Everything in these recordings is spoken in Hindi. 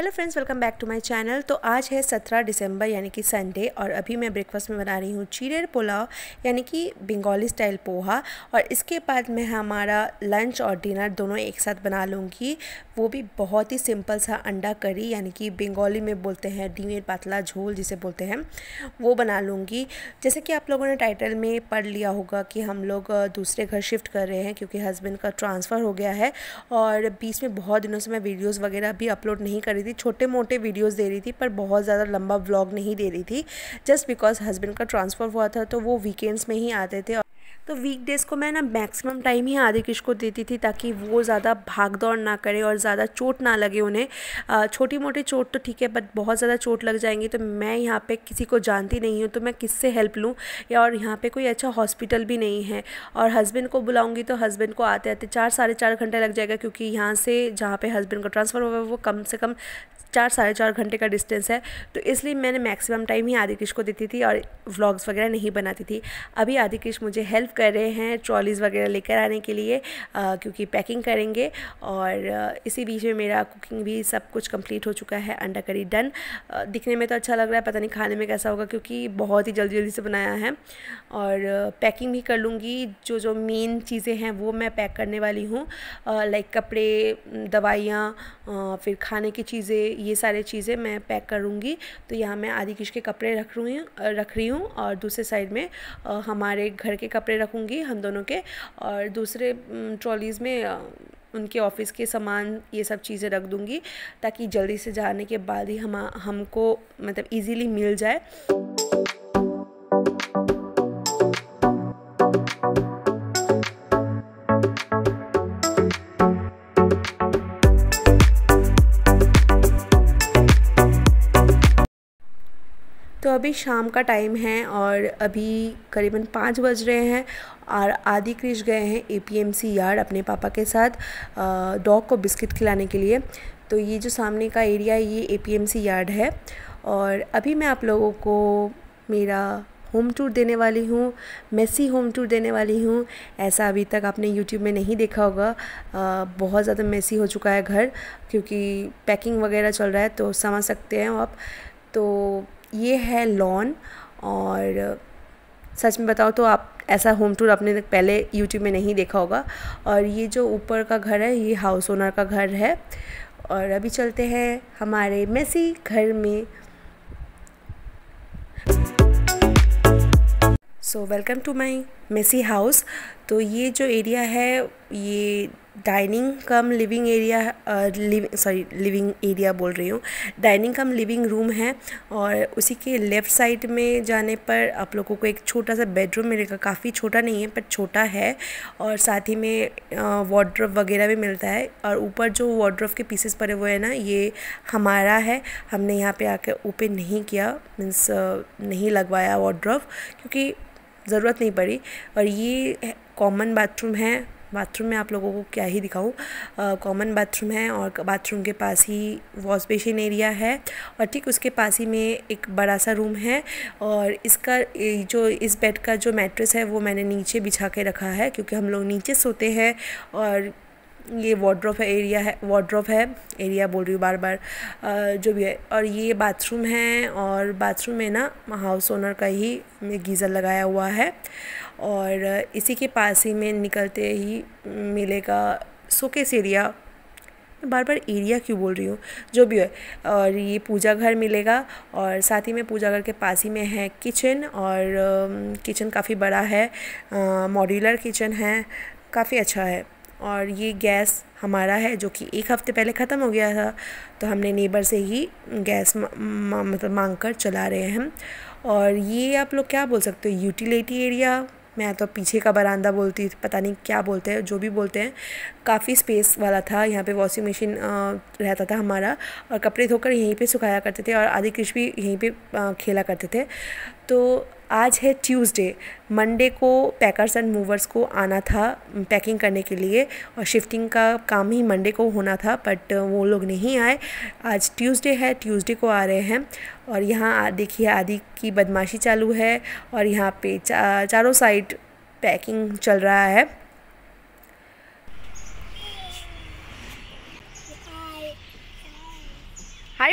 hello friends welcome back to my channel तो आज है 17 दिसंबर यानी कि संडे और अभी मैं ब्रेकफास्ट में बना रही हूँ चीरेर पुलाव यानी कि बंगाली स्टाइल पोहा और इसके बाद मैं हमारा लंच और डिनर दोनों एक साथ बना लूँगी वो भी बहुत ही सिंपल सा अंडा करी यानी कि बंगाली में बोलते हैं डीमेर पातला झोल जिसे बोलते हैं वो बना लूँगी जैसे कि आप लोगों ने टाइटल में पढ़ लिया होगा कि हम लोग दूसरे घर शिफ्ट कर रहे हैं क्योंकि हस्बैंड का ट्रांसफ़र हो गया है और बीच में बहुत दिनों से मैं वीडियोज़ वगैरह भी अपलोड नहीं करी थी छोटे मोटे वीडियोस दे रही थी पर बहुत ज़्यादा लंबा व्लॉग नहीं दे रही थी जस्ट बिकॉज हस्बैंड का ट्रांसफ़र हुआ था तो वो वीकेंड्स में ही आते थे तो वीक डेज़ को मैं ना मैक्सिमम टाइम ही आदि किश को देती थी ताकि वो ज़्यादा भाग दौड़ ना करे और ज़्यादा चोट ना लगे उन्हें छोटी मोटी चोट तो ठीक है बट बहुत ज़्यादा चोट लग जाएंगी तो मैं यहाँ पे किसी को जानती नहीं हूँ तो मैं किससे हेल्प लूँ या और यहाँ पे कोई अच्छा हॉस्पिटल भी नहीं है और हस्बैंड को बुलाऊँगी तो हस्बैंड को आते आते चार साढ़े चार घंटे लग जाएगा क्योंकि यहाँ से जहाँ पर हस्बैंड का ट्रांसफ़र हुआ वो कम से कम चार साढ़े चार घंटे का डिस्टेंस है तो इसलिए मैंने मैक्सिमम टाइम ही आदि को देती थी और व्लॉग्स वगैरह नहीं बनाती थी अभी आदि मुझे हेल्प कर रहे हैं ट्रॉलीज़ वगैरह लेकर आने के लिए आ, क्योंकि पैकिंग करेंगे और इसी बीच में मेरा कुकिंग भी सब कुछ कंप्लीट हो चुका है अंडा करी डन दिखने में तो अच्छा लग रहा है पता नहीं खाने में कैसा होगा क्योंकि बहुत ही जल्दी जल्दी से बनाया है और पैकिंग भी कर लूँगी जो जो मेन चीज़ें हैं वो मैं पैक करने वाली हूँ लाइक कपड़े दवाइयाँ फिर खाने की चीज़ें ये सारे चीज़ें मैं पैक करूँगी तो यहाँ मैं आधी किश के कपड़े रख रही हूँ रख रही हूँ और दूसरे साइड में हमारे घर के कपड़े रखूँगी हम दोनों के और दूसरे ट्रॉलीज़ में उनके ऑफ़िस के सामान ये सब चीज़ें रख दूँगी ताकि जल्दी से जाने के बाद ही हम हमको मतलब इजीली मिल जाए अभी शाम का टाइम है और अभी करीबन पाँच बज रहे हैं और आदि कृष गए हैं एपीएमसी यार्ड अपने पापा के साथ डॉग को बिस्किट खिलाने के लिए तो ये जो सामने का एरिया है ये एपीएमसी यार्ड है और अभी मैं आप लोगों को मेरा होम टूर देने वाली हूँ मेसी होम टूर देने वाली हूँ ऐसा अभी तक आपने यूट्यूब में नहीं देखा होगा आ, बहुत ज़्यादा मेसी हो चुका है घर क्योंकि पैकिंग वगैरह चल रहा है तो समझ सकते हैं आप तो ये है लॉन और सच में बताओ तो आप ऐसा होम टूर आपने पहले यूट्यूब में नहीं देखा होगा और ये जो ऊपर का घर है ये हाउस ओनर का घर है और अभी चलते हैं हमारे मेसी घर में so welcome to my messy house तो ये जो एरिया है ये dining cum living area sorry living area बोल रही हूँ डाइनिंग कम लिविंग रूम है और उसी के लेफ़्ट साइड में जाने पर आप लोगों को एक छोटा सा बेडरूम मिलेगा काफ़ी छोटा नहीं है पर छोटा है और साथ ही में वार्ड्रोफ uh, वगैरह भी मिलता है और ऊपर जो वार्ड्रोफ के पीसेस पड़े हुए हैं ना ये हमारा है हमने यहाँ पर आकर ओपन नहीं किया मीन्स uh, नहीं लगवाया वार्ड्रोफ क्योंकि ज़रूरत नहीं पड़ी और ये कॉमन बाथरूम है बाथरूम में आप लोगों को क्या ही दिखाऊँ कॉमन बाथरूम है और बाथरूम के पास ही वॉश बेसिन एरिया है और ठीक उसके पास ही में एक बड़ा सा रूम है और इसका जो इस बेड का जो मैट्रेस है वो मैंने नीचे बिछा के रखा है क्योंकि हम लोग नीचे सोते हैं और ये वार्ड्रोप है एरिया है वार्ड्रोप है एरिया बोल रही हूँ बार बार जो भी है और ये बाथरूम है और बाथरूम में ना हाउस ओनर का ही गीज़र लगाया हुआ है और इसी के पास ही में निकलते ही मिलेगा सोकेस एरिया बार बार एरिया क्यों बोल रही हूँ जो भी है और ये पूजा घर मिलेगा और साथ ही में पूजा घर के पास ही में है किचन और किचन काफ़ी बड़ा है मॉड्यूलर किचन है काफ़ी अच्छा है और ये गैस हमारा है जो कि एक हफ़्ते पहले ख़त्म हो गया था तो हमने नेबर से ही गैस मतलब मांग कर चला रहे हैं और ये आप लोग क्या बोल सकते हो यूटिलिटी एरिया मैं तो पीछे का बरामदा बोलती पता नहीं क्या बोलते हैं जो भी बोलते हैं काफ़ी स्पेस वाला था यहाँ पे वॉशिंग मशीन रहता था हमारा और कपड़े धोकर यहीं पे सुखाया करते थे और आदि कृष भी यहीं पे खेला करते थे तो आज है ट्यूसडे मंडे को पैकर्स एंड मूवर्स को आना था पैकिंग करने के लिए और शिफ्टिंग का काम ही मंडे को होना था बट वो लोग नहीं आए आज ट्यूसडे है ट्यूसडे को आ रहे हैं और यहाँ देखिए आदि की बदमाशी चालू है और यहाँ पे चा, चारों साइड पैकिंग चल रहा है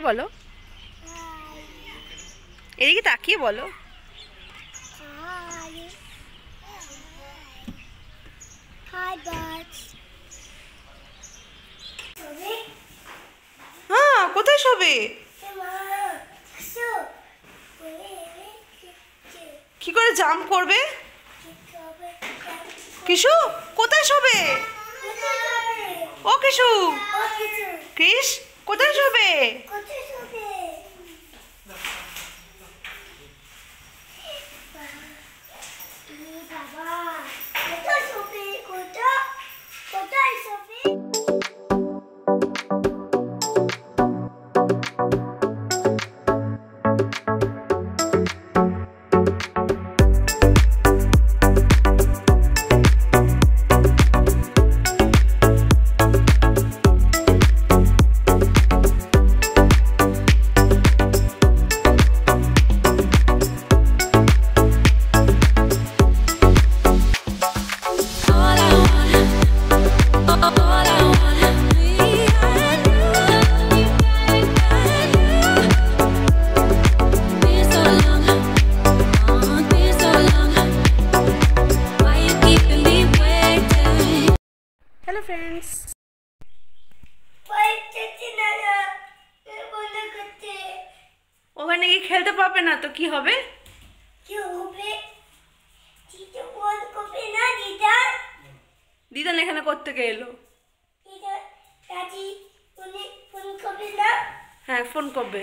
बोलो বলো এদিকে তাকিয়ে बोलो কি করে জাম্প করবে কিশু কোথায় শোবে ও কিশু কৃষ কোথায় শোবে ফ্রেন্ডস ওখানে গিয়ে খেলতে পাবে না তো কি হবে দিদান এখানে কোথেকে এলো হ্যাঁ ফোন করবে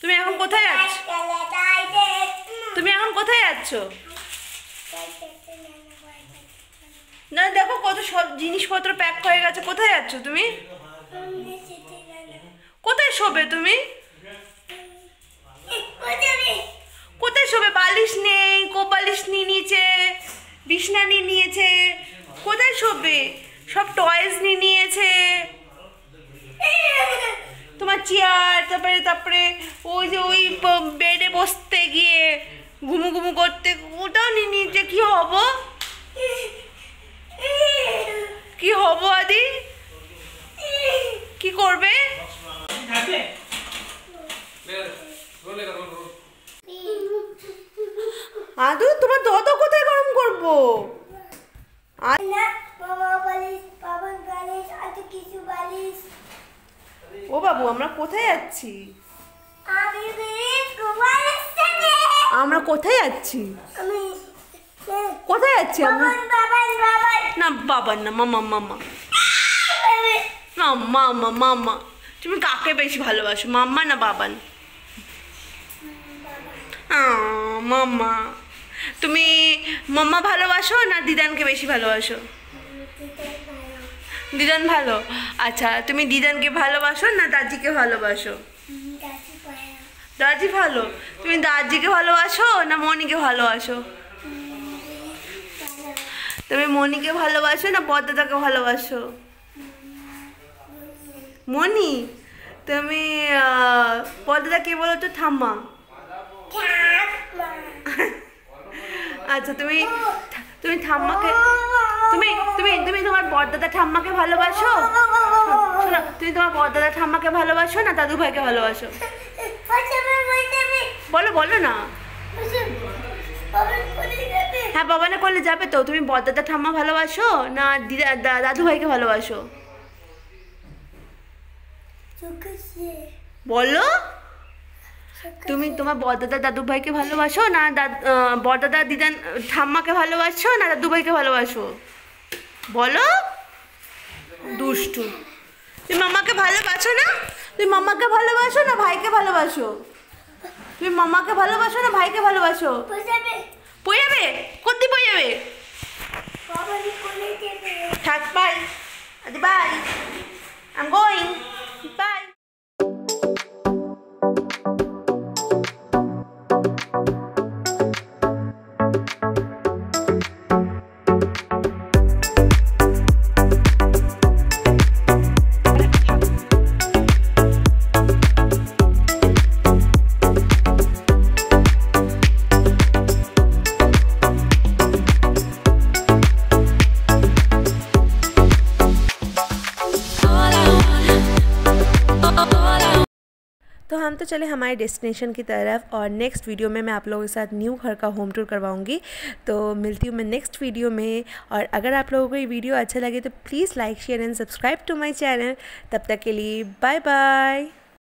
তুমি এখন কোথায় আছো তুমি এখন কোথায় আছো না দেখো কত সব জিনিসপত্র প্যাক হয়ে গেছে কোথায় যাচ্ছ তুমি কোথায় শোবে তুমি কোথায় শোবে বালিশ নেই কোপালিশ নিয়ে নিয়েছে বিছনা নিয়ে নিয়েছে কোথায় শোবে সব টয়েস নিয়ে নিয়েছে তোমার চেয়ার তারপরে তারপরে ওই যে ওই বেডে বসতে গিয়ে ঘুমু ঘুমু করতে ওটাও নিয়ে নিয়েছে কী হবো বাবু আমরা কোথায় যাচ্ছি আমরা কোথায় যাচ্ছি কোথায় যাচ্ছি না বাবার না মামা মামা না মামা মামা তুমি কাকে বেশি ভালোবাসো মাম্মা না বাবান মাম্মা তুমি মাম্মা ভালোবাসো না দিদানকে বেশি ভালোবাসো দিদান ভালো আচ্ছা তুমি দিদানকে ভালোবাসো না দাদিকে ভালোবাসো দাদি ভালো তুমি দাদিকে ভালোবাসো না মনিকে ভালোবাসো তুমি মনিকে ভালোবাসো না পদ্মদাকে ভালোবাসো মনি তুমি পদ্মদা কে বলো তো থাম্মা আচ্ছা তুমি তুমি থাম্মাকে তুমি বড়দাদা ঠাম্মাকে ভালোবাসো তুমি তোমার বড়দাদা ঠাম্মাকে ভালোবাসো না দাদু ভাইকে ভালোবাসো বলো বলো না হ্যাঁ বাবানে করলে যাবে তো তুমি বড়দাদা ঠাম্মা ভালোবাসো না দিদা দাদু ভাইকে ভালোবাসো বলো তুমি তোমার বড়দাদা দাদু ভাইকে ভালোবাসো না বড়দাদা দিদান ঠাম্মাকে ভালোবাসো না দাদু ভাইকে ভালোবাসো বলো দুষ্টু তুমি মামাকে ভালোবাসো না তুমি মামাকে ভালোবাসো না ভাইকে ভালোবাসো তুমি মামাকে ভালোবাসো না ভাইকে ভালোবাসো পয়াবে কোথায় পয়াবে থাক bye bye I am going bye हम तो चले हमारे डेस्टिनेशन की तरफ और नेक्स्ट वीडियो में मैं आप लोगों के साथ न्यू घर का होम टूर करवाऊँगी तो मिलती हूँ मैं नेक्स्ट वीडियो में और अगर आप लोगों को ये वीडियो अच्छा लगे तो please like share and subscribe to my channel तब तक के लिए बाय बाय